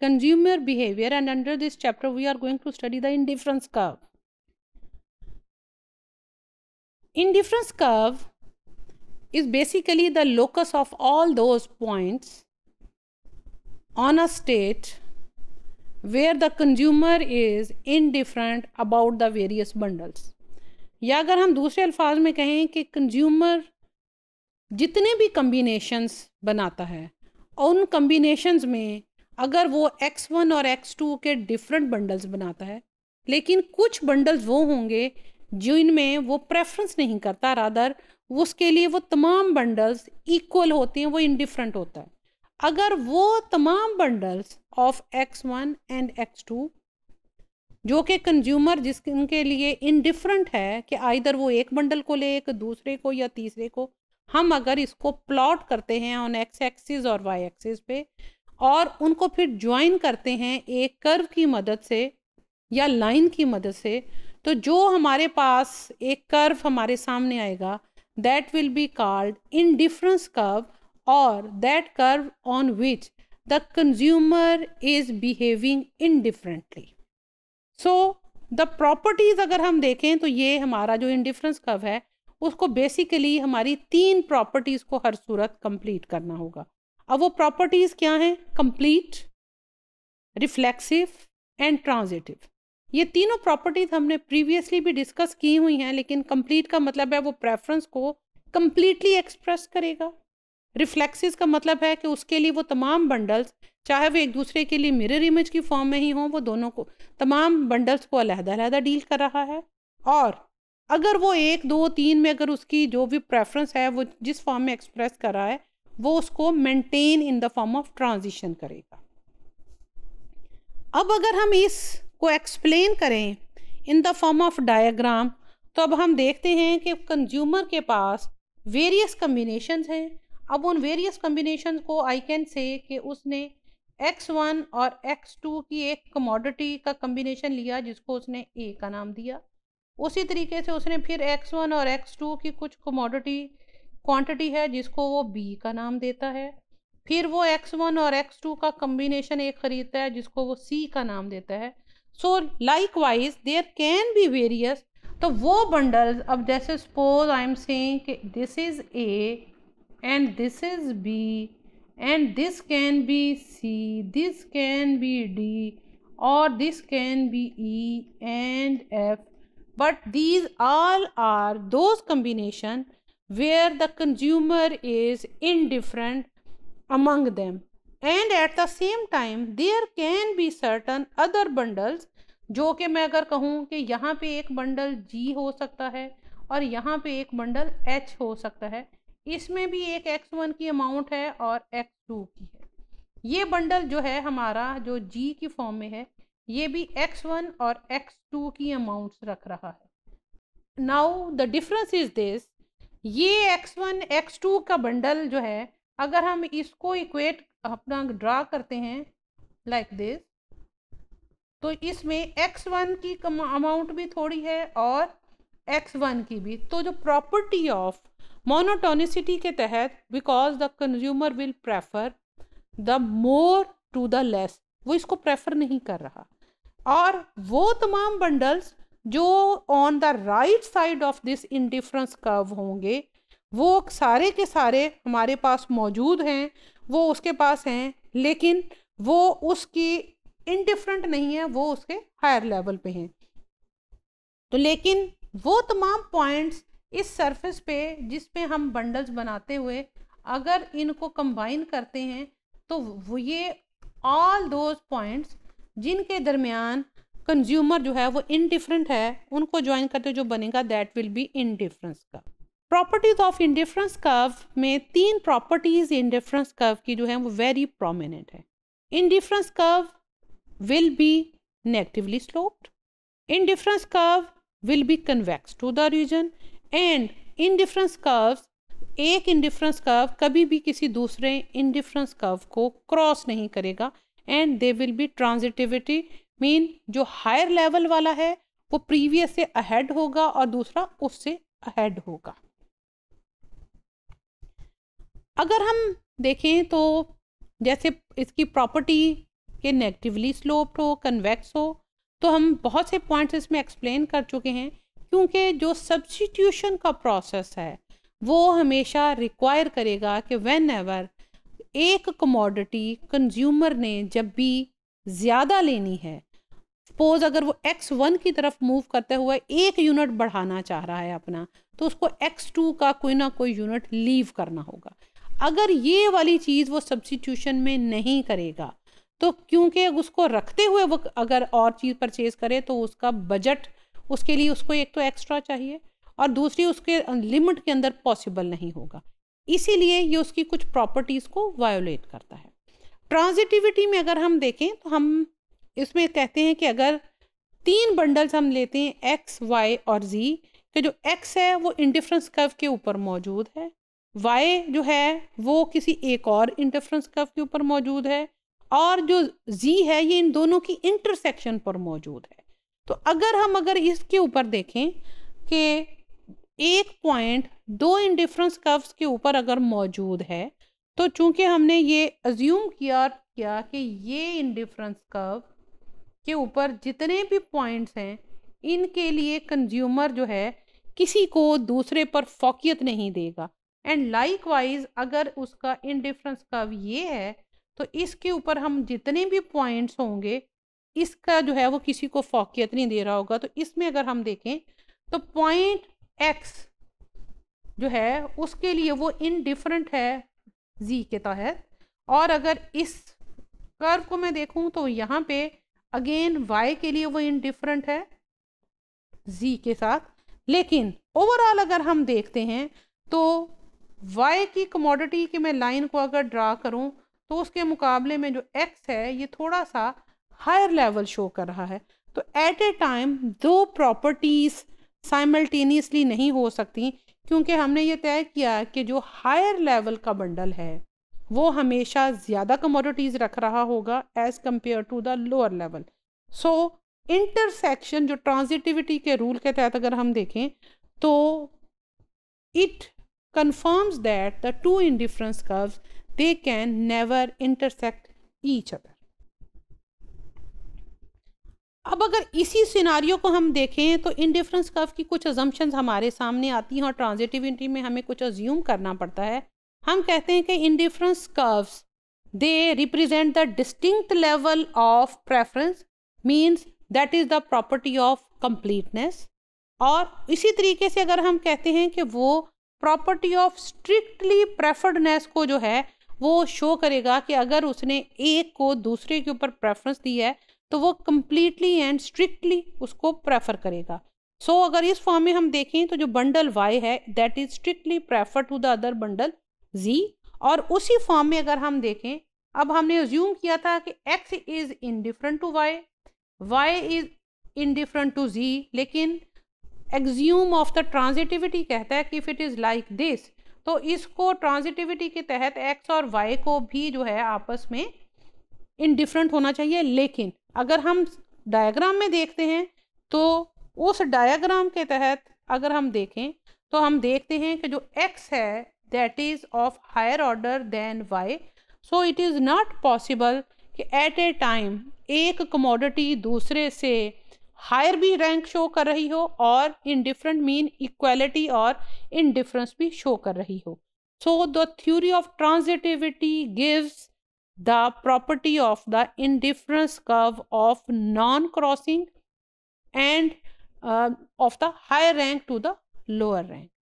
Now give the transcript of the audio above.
consumer behavior and under this chapter we are going to study the indifference curve indifference curve is basically the locus of all those points on a state where the consumer is indifferent about the various bundles या अगर हम दूसरे अल्फाज में कहें कि consumer जितने भी कम्बिनेशंस बनाता है और उन कम्बिनेशंस में अगर वो एक्स वन और एक्स टू के डिफरेंट बंडल्स बनाता है लेकिन कुछ बंडल्स वो होंगे इनमें वो प्रेफरेंस नहीं करता रादर उसके लिए वो तमाम बंडल्स इक्वल होते हैं वो इनडिफरेंट होता है अगर वो तमाम bundles of x one and x two जो कि कंज्यूमर जिसके लिए इनडिफरेंट है कि आइधर वो एक बंडल को ले एक दूसरे को या तीसरे को हम अगर इसको प्लॉट करते हैं ऑन एक्स एक्सिस और वाई एक्सिस पे और उनको फिर ज्वाइन करते हैं एक कर्व की मदद से या लाइन की मदद से तो जो हमारे पास एक कर्व हमारे सामने आएगा that will be called indifference curve और that curve on which the consumer is behaving indifferently so the properties अगर हम देखें तो ये हमारा जो डिफरेंस कर्व है उसको बेसिकली हमारी तीन प्रॉपर्टीज़ को हर सूरत कंप्लीट करना होगा अब वो प्रॉपर्टीज क्या हैं कंप्लीट रिफ्लेक्सिव एंड ट्रांजिटिव ये तीनों प्रॉपर्टीज हमने प्रीवियसली भी डिस्कस की हुई हैं लेकिन कंप्लीट का मतलब है वो प्रेफरेंस को कंप्लीटली एक्सप्रेस करेगा रिफ्लेक्सिस का मतलब है कि उसके लिए वो तमाम बंडल्स चाहे वो एक दूसरे के लिए मिरर इमेज की फॉर्म में ही हों वो दोनों को तमाम बंडल्स को अलहदा अलहदा डील कर रहा है और अगर वो एक दो तीन में अगर उसकी जो भी प्रेफरेंस है वो जिस फॉर्म में एक्सप्रेस कर रहा है वो उसको maintain in the form of transition करेगा अब अगर हम इसको एक्सप्लेन करें in the form of diagram तो अब हम देखते हैं कि कंज्यूमर के पास वेरियस कम्बिनेशन हैं अब उन वेरियस कम्बिनेशन को आई कैन से कि उसने वन और एक्स टू की एक कमोडिटी का कम्बिनेशन लिया जिसको उसने ए का नाम दिया उसी तरीके से उसने फिर एक्स वन और एक्स टू की कुछ कमोडिटी क्वांटिटी है जिसको वो बी का नाम देता है फिर वो एक्स वन और एक्स टू का कम्बिनेशन एक खरीदता है जिसको वो सी का नाम देता है so likewise there can be various तो वो बंडल्स अब जैसे सपोज आई एम सेइंग कि this is A and this is B and this can be C this can be D और this can be E and F but these all are those combination where the consumer is indifferent among them and at the same time there can be certain other bundles जो कि मैं अगर कहूँ कि यहाँ पे एक बंडल जी हो सकता है और यहाँ पे एक बंडल एच हो सकता है इसमें भी एक एक्स वन की अमाउंट है और एक्स टू की है ये बंडल जो है हमारा जो जी की फॉर्म में है ये भी एक्स वन और एक्स टू की अमाउंट्स रख रहा है now the difference is this ये x1 x2 का बंडल जो है अगर हम इसको इक्वेट अपना ड्रा करते हैं लाइक like दिस तो इसमें x1 की अमाउंट भी थोड़ी है और x1 की भी तो जो प्रॉपर्टी ऑफ मोनोटोनिसिटी के तहत because the consumer will prefer the more to the less वो इसको प्रेफर नहीं कर रहा और वो तमाम बंडल्स जो on the right side of this indifference curve होंगे वो सारे के सारे हमारे पास मौजूद हैं वो उसके पास हैं लेकिन वो उसकी इनडिफरेंट नहीं है वो उसके हायर लेवल पे हैं तो लेकिन वो तमाम पॉइंट्स इस सरफेस पे जिस पे हम बंडल्स बनाते हुए अगर इनको कंबाइन करते हैं तो ये ऑल दोज पॉइंट्स जिनके दरमियान कंज्यूमर जो है वो इनडिफरेंट है उनको ज्वाइन करते जो बनेगा दैट विल बी इनडिफरेंस का प्रॉपर्टीज ऑफ इंडिफरेंस कर्व में तीन प्रॉपर्टीज इंडिफरेंस कर्व की जो है वो वेरी प्रोमिनेंट है indifference curve will be negatively sloped indifference curve will be convex to the region and indifference curve एक इंडिफरेंस कर्व कभी भी किसी दूसरे इंडिफरेंस कर्व को क्रॉस नहीं करेगा and they will be transitivity मेन जो हायर लेवल वाला है वो प्रीवियस से अहेड होगा और दूसरा उससे अहेड होगा अगर हम देखें तो जैसे इसकी प्रॉपर्टी के नेगेटिवली स्लोप्ड हो कन्वेक्स हो तो हम बहुत से पॉइंट्स इसमें एक्सप्लेन कर चुके हैं क्योंकि जो सब्सटीट्यूशन का प्रोसेस है वो हमेशा रिक्वायर करेगा कि वेन एवर एक कमोडिटी कंज्यूमर ने जब भी ज़्यादा लेनी है सपोज अगर वो एक्स वन की तरफ मूव करते हुए एक यूनिट बढ़ाना चाह रहा है अपना तो उसको एक्स टू का कोई ना कोई यूनिट लीव करना होगा अगर ये वाली चीज़ वो सब्सिट्यूशन में नहीं करेगा तो क्योंकि उसको रखते हुए वो अगर और चीज़ परचेज करे तो उसका बजट उसके लिए उसको एक तो एक्स्ट्रा चाहिए और दूसरी उसके लिमिट के अंदर पॉसिबल नहीं होगा इसीलिए ये उसकी कुछ प्रॉपर्टीज़ को वायोलेट करता है ट्रांजिटिविटी में अगर हम देखें तो हम इसमें कहते हैं कि अगर तीन बंडल्स हम लेते हैं एक्स वाई और जी कि जो एक्स है वो इंडिफरेंस कर्व के ऊपर मौजूद है वाई जो है वो किसी एक और इंडिफरेंस कर्व के ऊपर मौजूद है और जो जी है ये इन दोनों की इंटरसेक्शन पर मौजूद है तो अगर हम अगर इसके ऊपर देखें कि एक पॉइंट दो इंडिफरेंस कर्व्स के ऊपर अगर मौजूद है तो चूंकि हमने ये अज्यूम किया किया कि ये इंडिफरेंस कर्व के ऊपर जितने भी पॉइंट्स हैं इनके लिए कंज्यूमर जो है किसी को दूसरे पर फोकियत नहीं देगा एंड लाइक वाइज अगर उसका इनडिफरेंस कर्व ये है तो इसके ऊपर हम जितने भी पॉइंट्स होंगे इसका जो है वो किसी को फोकियत नहीं दे रहा होगा तो इसमें अगर हम देखें तो पॉइंट एक्स जो है उसके लिए वो इनडिफरेंट है जी के तहत और अगर इस कर्व को मैं देखूँ तो यहाँ पे अगेन वाई के लिए वो इनडिफरेंट है जी के साथ लेकिन ओवरऑल अगर हम देखते हैं तो वाई की कमोडिटी की मैं लाइन को अगर ड्रा करूं तो उसके मुकाबले में जो एक्स है ये थोड़ा सा हायर लेवल शो कर रहा है तो एट ए टाइम दो प्रॉपर्टीज़ साइमल्टेनियसली नहीं हो सकती क्योंकि हमने ये तय किया कि जो हायर लेवल का बंडल है वो हमेशा ज़्यादा कमोडिटीज़ रख रहा होगा as compare to the lower level so intersection जो ट्रांजिटिविटी के रूल के तहत अगर हम देखें तो it confirms that the two indifference curve they can never intersect each other अब अगर इसी सिनारियो को हम देखें तो इंडिफरेंस कर्व की कुछ अजम्पन्स हमारे सामने आती हैं और ट्रांजिटिविटी में हमें कुछ अज्यूम करना पड़ता है हम कहते हैं कि indifference curves they represent the distinct level of preference means that is the property of completeness और इसी तरीके से अगर हम कहते हैं कि वो प्रॉपर्टी ऑफ स्ट्रिक्टली प्रेफर्डनेस को जो है वो शो करेगा कि अगर उसने एक को दूसरे के ऊपर प्रेफरेंस दी है तो वो कम्प्लीटली एंड स्ट्रिक्टली उसको प्रेफर करेगा सो so, अगर इस फॉर्म में हम देखें तो जो बंडल वाई है that is strictly prefer to the other bundle Z और उसी फॉर्म में अगर हम देखें अब हमने ज्यूम किया था कि X is indifferent to Y Y is indifferent to Z लेकिन एग्ज्यूम ऑफ द ट्रांजिटिविटी कहता है कि if it is like this तो इसको ट्रांजिटिविटी के तहत एक्स और वाई को भी जो है आपस में इनडिफरेंट होना चाहिए लेकिन अगर हम डायग्राम में देखते हैं तो उस डायग्राम के तहत अगर हम देखें तो हम देखते हैं कि जो एक्स है that is of higher order than Y so it is not possible कि एट ए टाइम एक कमोडिटी दूसरे से हायर भी रैंक शो कर रही हो और इन डिफरेंट मीन इक्वलिटी और इन डिफरेंस भी शो कर रही हो so the theory of transitivity gives the property of the indifference curve of non crossing and of the higher rank to the lower rank